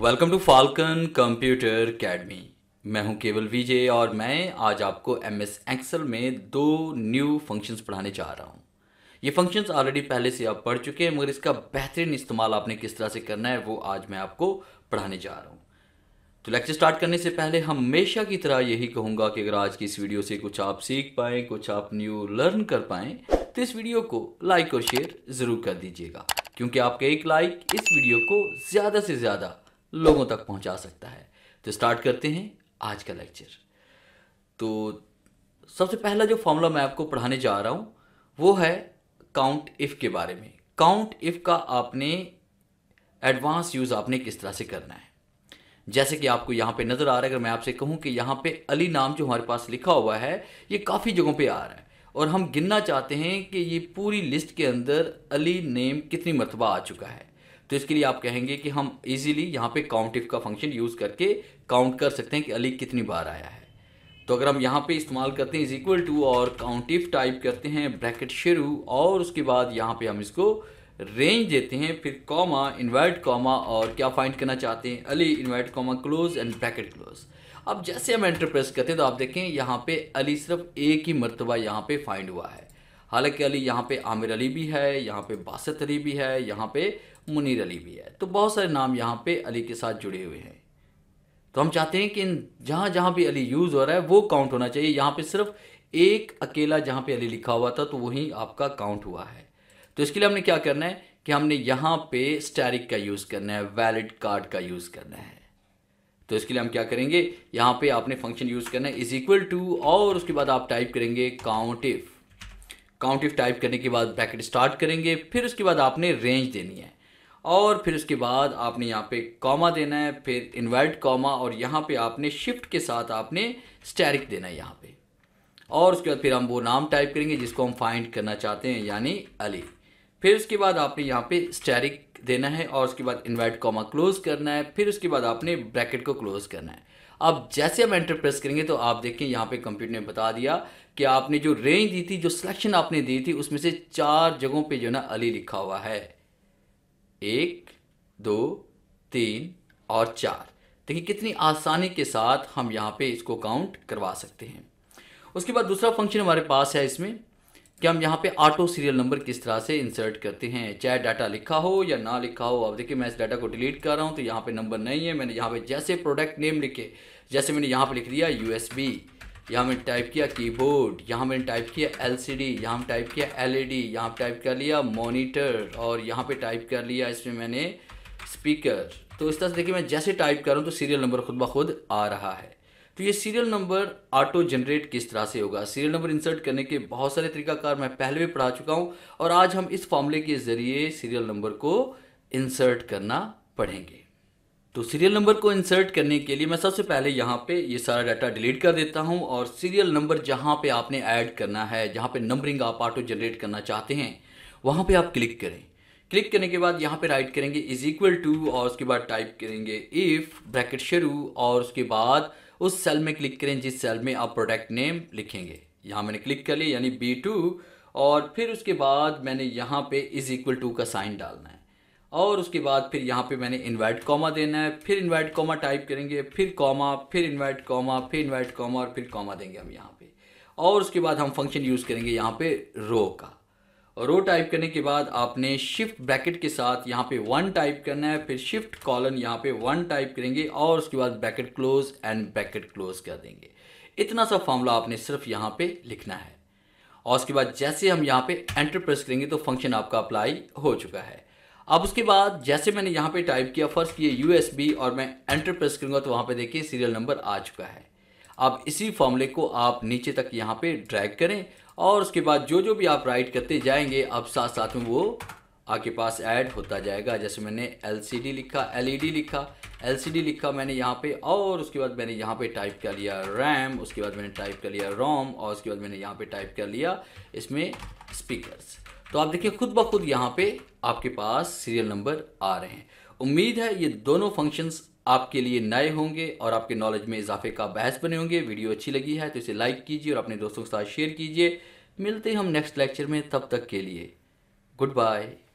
welcome to Falcon computer academy मैं हूं केवल विजय और मैं आज आपको एम एस एक्सल में दो न्यू फंक्शंस पढ़ाने जा रहा हूं ये फंक्शंस ऑलरेडी पहले से आप पढ़ चुके हैं मगर इसका बेहतरीन इस्तेमाल आपने किस तरह से करना है वो आज मैं आपको पढ़ाने जा रहा हूँ तो लेक्चर स्टार्ट करने से पहले हमेशा की तरह यही कहूँगा कि अगर आज की इस वीडियो से कुछ आप सीख पाएँ कुछ आप न्यू लर्न कर पाएँ तो इस वीडियो को लाइक और शेयर ज़रूर कर दीजिएगा क्योंकि आपके एक लाइक इस वीडियो को ज़्यादा से ज़्यादा लोगों तक पहुंचा सकता है तो स्टार्ट करते हैं आज का लेक्चर तो सबसे पहला जो फॉर्मूला मैं आपको पढ़ाने जा रहा हूँ वो है काउंट इफ़ के बारे में काउंट इफ़ का आपने एडवांस यूज़ आपने किस तरह से करना है जैसे कि आपको यहाँ पे नज़र आ रहा है अगर मैं आपसे कहूँ कि यहाँ पे अली नाम जो हमारे पास लिखा हुआ है ये काफ़ी जगहों पे आ रहा है और हम गिनना चाहते हैं कि ये पूरी लिस्ट के अंदर अली नेम कितनी मरतबा आ चुका है तो इसके लिए आप कहेंगे कि हम इजीली यहाँ पे काउंट इफ का फंक्शन यूज़ करके काउंट कर सकते हैं कि अली कितनी बार आया है तो अगर हम यहाँ पे इस्तेमाल करते हैं इज इक्वल टू और काउंट इफ टाइप करते हैं ब्रैकेट शुरू और उसके बाद यहाँ पे हम इसको रेंज देते हैं फिर कॉमा इन्वाइट कॉमा और क्या फाइंड करना चाहते हैं Ali invite comma close and bracket close अब जैसे हम एंटर प्रेस करते हैं तो आप देखें यहाँ पे अली सिर्फ एक ही मरतबा यहाँ पे फाइंड हुआ है हालांकि अली यहाँ पे आमिर अली भी है यहाँ पे बासत अली भी है यहाँ पे मुनीर अली भी है तो बहुत सारे नाम यहाँ पे अली के साथ जुड़े हुए हैं तो हम चाहते हैं कि इन जहाँ जहाँ भी अली यूज़ हो रहा है वो काउंट होना चाहिए यहाँ पे सिर्फ एक अकेला जहाँ पे अली लिखा हुआ था तो वहीं आपका काउंट हुआ है तो इसके लिए हमने क्या करना है कि हमने यहाँ पे स्टैरिक का यूज़ करना है वैलिड कार्ड का यूज़ करना है तो इसके लिए हम क्या करेंगे यहाँ पे आपने फंक्शन यूज़ करना है इज इक्वल टू और उसके बाद आप टाइप करेंगे count if count if type करने के बाद ब्रैकेट स्टार्ट करेंगे फिर उसके बाद आपने रेंज देनी है और फिर उसके बाद आपने यहाँ पे कॉमा देना है फिर इन्वर्ट कॉमा और यहाँ पे आपने शिफ्ट के साथ आपने स्टैरिक देना है यहाँ पे और उसके बाद फिर हम वो नाम टाइप करेंगे जिसको हम फाइंड करना चाहते हैं यानी अली फिर उसके बाद आपने यहाँ पे स्टैरिक देना है और उसके बाद इन्वर्ट कॉमा क्लोज करना है फिर उसके बाद आपने ब्रैकेट को क्लोज करना है अब जैसे हम एंटर प्रेस करेंगे तो आप देखें यहाँ पे कंप्यूटर ने बता दिया कि आपने जो रेंज दी थी जो सिलेक्शन आपने दी थी उसमें से चार जगहों पे जो है ना अली लिखा हुआ है एक दो तीन और चार देखिए कितनी आसानी के साथ हम यहाँ पे इसको काउंट करवा सकते हैं उसके बाद दूसरा फंक्शन हमारे पास है इसमें कि हम यहाँ पे ऑटो सीरियल नंबर किस तरह से इंसर्ट करते हैं चाहे डाटा लिखा हो या ना लिखा हो अब देखिए मैं इस डाटा को डिलीट कर रहा हूँ तो यहाँ पे नंबर नहीं है मैंने यहाँ पे जैसे प्रोडक्ट नेम लिखे जैसे मैंने यहाँ पे लिख लिया यू यहाँ मैंने टाइप किया कीबोर्ड यहाँ मैंने टाइप किया एलसीडी यहाँ टाइप किया एलईडी e यहाँ टाइप कर लिया मॉनिटर और यहाँ पे टाइप कर लिया इसमें मैंने स्पीकर तो इस तरह से देखिए मैं जैसे टाइप कर रहा हूँ तो सीरियल नंबर खुद ब खुद आ रहा है तो ये सीरियल नंबर ऑटो जनरेट किस तरह से होगा सीरियल नंबर इंसर्ट करने के बहुत सारे तरीकाकार मैं पहले भी पढ़ा चुका हूँ और आज हम इस फॉर्मूले के ज़रिए सीरियल नंबर को इंसर्ट करना पढ़ेंगे तो सीरियल नंबर को इंसर्ट करने के लिए मैं सबसे पहले यहाँ पे ये सारा डाटा डिलीट कर देता हूँ और सीरियल नंबर जहाँ पे आपने ऐड करना है जहाँ पे नंबरिंग आप ऑटो जनरेट करना चाहते हैं वहाँ पे आप क्लिक करें क्लिक करने के बाद यहाँ पे राइट करेंगे इज इक्वल टू और उसके बाद टाइप करेंगे इफ़ ब्रैकेट शुरू और उसके बाद उस सेल में क्लिक करें जिस सेल में आप प्रोडक्ट नेम लिखेंगे यहाँ मैंने क्लिक कर लिया यानी बी टू और फिर उसके बाद मैंने यहाँ पे इज़ इक्वल टू का साइन डालना है और उसके बाद फिर यहाँ पे मैंने इनवाइट कॉमा देना है फिर इनवाइट कॉमा टाइप करेंगे फिर कॉमा फिर इनवाइट कॉमा फिर इनवाइट कॉमा और फिर कॉमा देंगे हम यहाँ पे और उसके बाद हम फंक्शन यूज़ करेंगे यहाँ पे रो का और रो टाइप करने के बाद आपने शिफ्ट ब्रैकेट के साथ यहाँ पे वन टाइप करना है फिर शिफ्ट कॉलन यहाँ पे वन टाइप करेंगे और उसके बाद bracket close and bracket close कर देंगे इतना सा फॉर्मूला आपने सिर्फ यहाँ पे लिखना है और उसके बाद जैसे हम यहाँ पे एंटर प्रेस करेंगे तो फंक्शन आपका अप्लाई हो चुका है अब उसके बाद जैसे मैंने यहाँ पे टाइप किया फर्स्ट ये यू और मैं एंटर प्रेस करूँगा तो वहाँ पे देखिए सीरियल नंबर आ चुका है अब इसी फॉर्मूले को आप नीचे तक यहाँ पे ड्रैग करें और उसके बाद जो जो भी आप राइट करते जाएंगे अब साथ साथ में वो आपके पास ऐड होता जाएगा जैसे मैंने एल लिखा एल e लिखा एल लिखा मैंने यहाँ पर और उसके बाद मैंने यहाँ पर टाइप कर लिया रैम उसके बाद मैंने टाइप कर लिया रोम और उसके बाद मैंने यहाँ पर टाइप कर लिया इसमें स्पीकरस तो आप देखिए खुद ब खुद यहाँ पे आपके पास सीरियल नंबर आ रहे हैं उम्मीद है ये दोनों फंक्शंस आपके लिए नए होंगे और आपके नॉलेज में इजाफे का बहस बने होंगे वीडियो अच्छी लगी है तो इसे लाइक कीजिए और अपने दोस्तों के साथ शेयर कीजिए मिलते हैं हम नेक्स्ट लेक्चर में तब तक के लिए गुड बाय